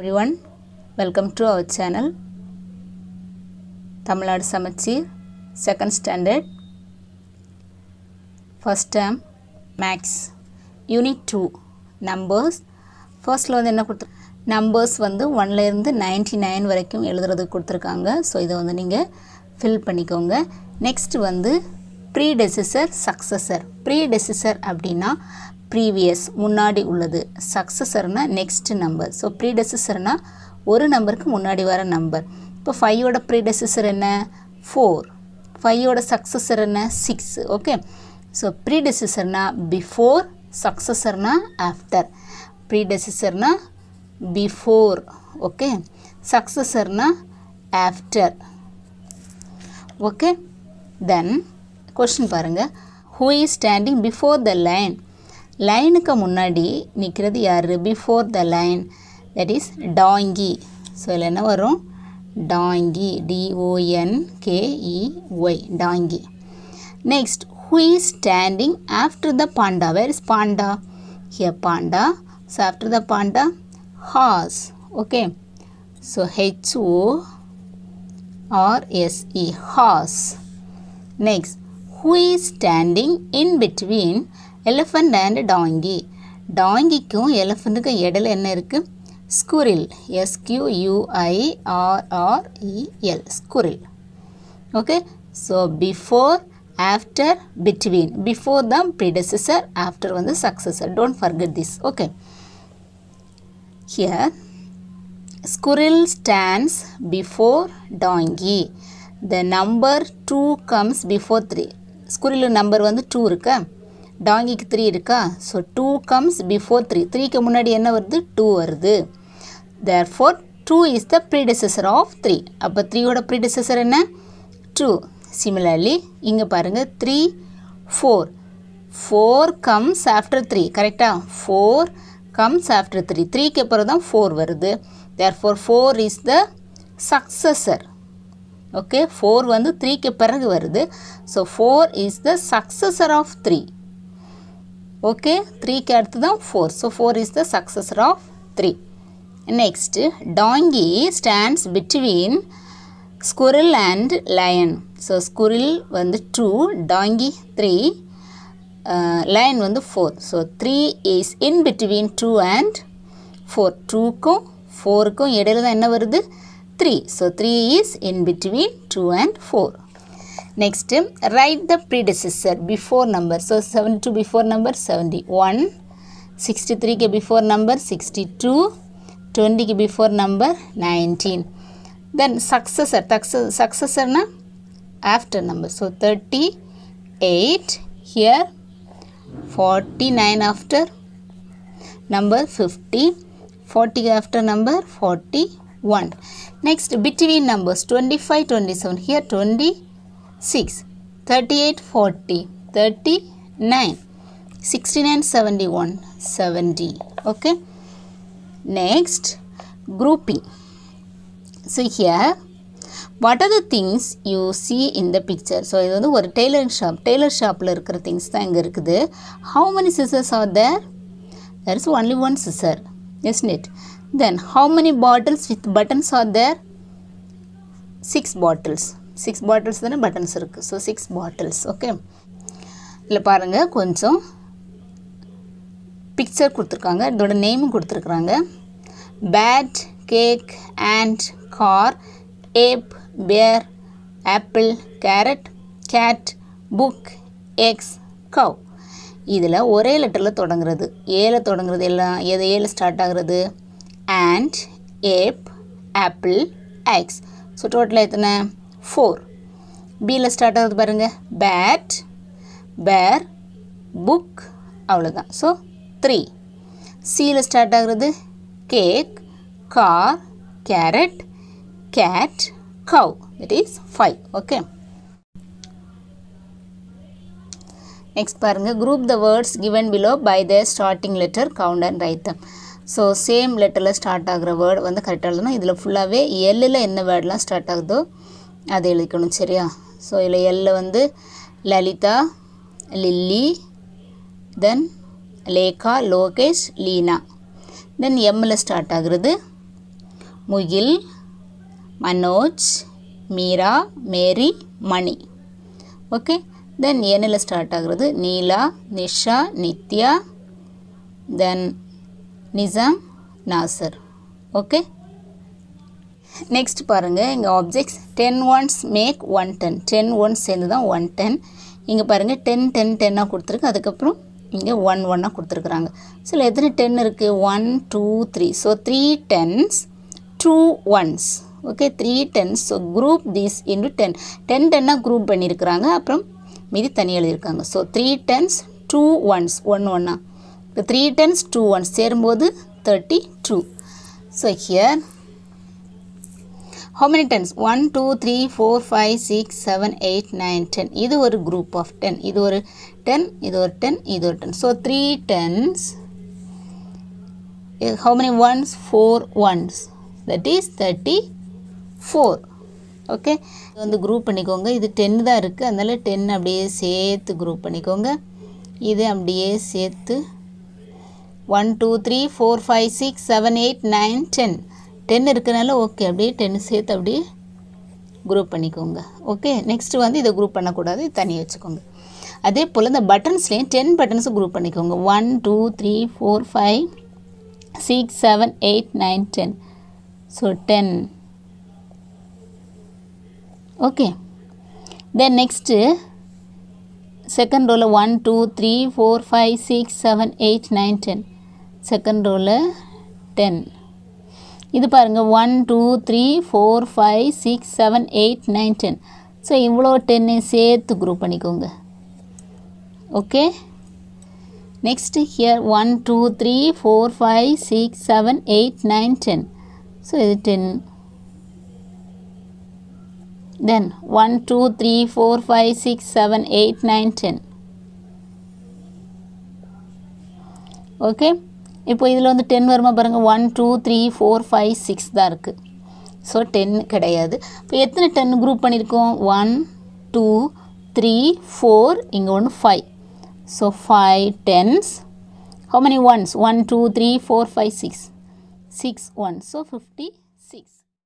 Everyone welcome to our channel Tamil Nadu சமச்சீர் second standard first term maths unit two numbers ஃபர்ஸ்ட்டில் வந்து என்ன கொடுத்து நம்பர்ஸ் வந்து ஒன்லேருந்து நைன்டி நைன் வரைக்கும் எழுதுறது கொடுத்துருக்காங்க ஸோ இதை வந்து நீங்கள் ஃபில் பண்ணிக்கோங்க நெக்ஸ்ட் வந்து predecessor successor predecessor அப்படின்னா ப்ரீவியஸ் முன்னாடி உள்ளது சக்ஸஸர்னா நெக்ஸ்ட் நம்பர் ஸோ ப்ரீடெசஸர்னா ஒரு நம்பருக்கு முன்னாடி வர நம்பர் இப்போ ஃபைவோட ப்ரீடெசஸர் என்ன ஃபோர் ஃபைவோட சக்ஸஸர் என்ன சிக்ஸ் ஓகே ஸோ ப்ரீடெசஸர்னா பிஃபோர் சக்ஸஸர்னா ஆஃப்டர் ப்ரீடெசஸர்னா பிஃபோர் ஓகே சக்ஸஸர்னா ஆஃப்டர் ஓகே தென் கொஷின் பாருங்கள் who is standing before the line line के मुना निकोर the line that is Dangi वो डांगी डिओन के डांगी नेक्स्ट हुई standing after the Panda where is Panda hey Panda so after the Panda has okay so who R S has next हुई standing in between elephant and டாங்கி டாங்கிக்கும் எலஃபண்ட்டுக்கும் இடையில என்ன இருக்குது squirrel எஸ்கியூயூஐஆர்ஆர்இஎல் squirrel okay so before after between before the ப்ரிடெசஸர் after வந்து successor don't forget this okay here squirrel stands before டாங்கி the number two comes before three squirrel number வந்து two இருக்கா டாங்கிக்கு three இருக்கா so two comes before three த்ரீக்கு முன்னாடி என்ன வருது two வருது therefore two is the predecessor of three அப்போ த்ரீயோட ப்ரீடெசஸர் என்ன டூ சிமிலர்லி இங்கே பாருங்கள் three four four comes after three கரெக்டாக ஃபோர் கம்ஸ் ஆஃப்டர் த்ரீ த்ரீக்கு அப்புறம் தான் ஃபோர் வருது therefore four is the successor okay four வந்து த்ரீக்கு பிறகு வருது so four is the successor of three okay த்ரீக்கு அடுத்து தான் four so four is the successor of three next donkey stands between squirrel and lion so squirrel வந்து two donkey three lion வந்து four so three is in between two and four டூக்கும் ஃபோருக்கும் இடையில தான் என்ன வருது three so three is in between two and four Next, write the predecessor before number. So, 72 before number 71, 63 before number 62, 20 before number 19. Then successor, successor na after number. So, 38 here, 49 after number 50, 40 after number 41. Next, between numbers 25, 27 here 20. 6 38 40 39 69 71 70 okay next grouping so here what are the things you see in the picture? So, this is a tailor shop. Tailor shop things. How many scissors are there? There is only one scissors, Isn't it? Then, how many bottles with buttons are there? Six bottles. Six bottles தானே buttons இருக்குது so six bottles okay இல்லை பாருங்கள் கொஞ்சம் picture கொடுத்துருக்காங்க இதோட நேமும் கொடுத்துருக்குறாங்க bat cake and car ape bear apple carrot cat book axe cow இதில் ஒரே லெட்டரில் தொடங்குறது ஏல தொடங்குறது எல்லாம் எது ஏல ஸ்டார்ட் ஆகுறது and ape apple axe so டோட்டலாக எத்தனை ஃபோர் பியில் ஸ்டார்ட் ஆகுது பாருங்கள் பேட் பேர் புக் அவ்வளோதான் ஸோ த்ரீ சியில் ஸ்டார்ட் ஆகுறது cake car carrot cat cow it is five okay next பாருங்கள் group the words given below by the starting letter count and write them so same லெட்டரில் start ஆகிற word வந்து கரெக்டாக எழுதணும் இதில் ஃபுல்லாகவே எல்லில் என்ன வேர்ட்லாம் ஸ்டார்ட் ஆகுதோ அதை எழுதிக்கணும் சரியா ஸோ இதில் எல்ல வந்து Lalitha Lily then Lekha Lokesh Leena then எம்மில் ஸ்டார்ட் ஆகுறது Mugil Manoj Meera Mary Mani okay then எண்ணில் ஸ்டார்ட் ஆகுறது Neela Nisha Nithya then Nizam Nasar okay next பாருங்கள் இங்கே objects ten ones make one ten ten ones சேர்ந்து தான் ஒன் டென் இங்கே பாருங்கள் டென் டென் டென்னாக கொடுத்துருக்கு அதுக்கப்புறம் இங்கே ஒன் ஒன்னாக கொடுத்துருக்குறாங்க ஸோ எத்தனை டென் இருக்குது one two three so three tens two ones okay three tens so group these into ten ten டென்னாக குரூப் பண்ணியிருக்கிறாங்க அப்புறம் மீதி தனி எழுதியிருக்காங்க so three tens two ones one ஒன்னா இப்போ த்ரீ டென்ஸ் டூ ஒன்ஸ் சேரும்போது thirty two so here how many tens 1 2 3 4 5 6 7 8 9 10 இது ஒரு group of 10 இது ஒரு 10 இது ஒரு 10 இது ஒரு 10 so 3 tens eh, how many ones 4 ones that is 34 okay இது வந்து குரூப் பண்ணிக்கோங்க இது டென் தான் இருக்குது அதனால் டென் அப்படியே சேர்த்து குரூப் பண்ணிக்கோங்க இது அப்படியே சேர்த்து one two three four five six seven eight nine ten ten இருக்கிறனால ஓகே அப்படியே டென் சேர்த்து அப்படியே குரூப் பண்ணிக்கோங்க ஓகே நெக்ஸ்ட்டு வந்து இதை குரூப் பண்ணக்கூடாது தனியாக வச்சுக்கோங்க அதே போல் இந்த பட்டன்ஸ்லேயும் டென் பட்டன்ஸும் குரூப் பண்ணிக்கோங்க one two three four five six seven eight nine ten so ten okay then next second ரோவில் one two three four five six seven eight nine ten second ரோவில் டென் இது பாருங்கள் one two three four five six seven eight nine ten so இவ்வளோ டென்னையும் சேர்த்து group பண்ணிக்கோங்க okay next here one two three four five six seven eight nine ten so இது ten then one two three four five six seven eight nine ten okay இப்போ இதில் வந்து ten வருமா பாருங்கள் one two three four five six தான் இருக்குது ஸோ ten கிடையாது இப்போ எத்தனை டென் குரூப் பண்ணியிருக்கோம் ஒன் டூ த்ரீ ஃபோர் இங்கே ஒன்று five so five tens how many ones one two three four five six six one so fifty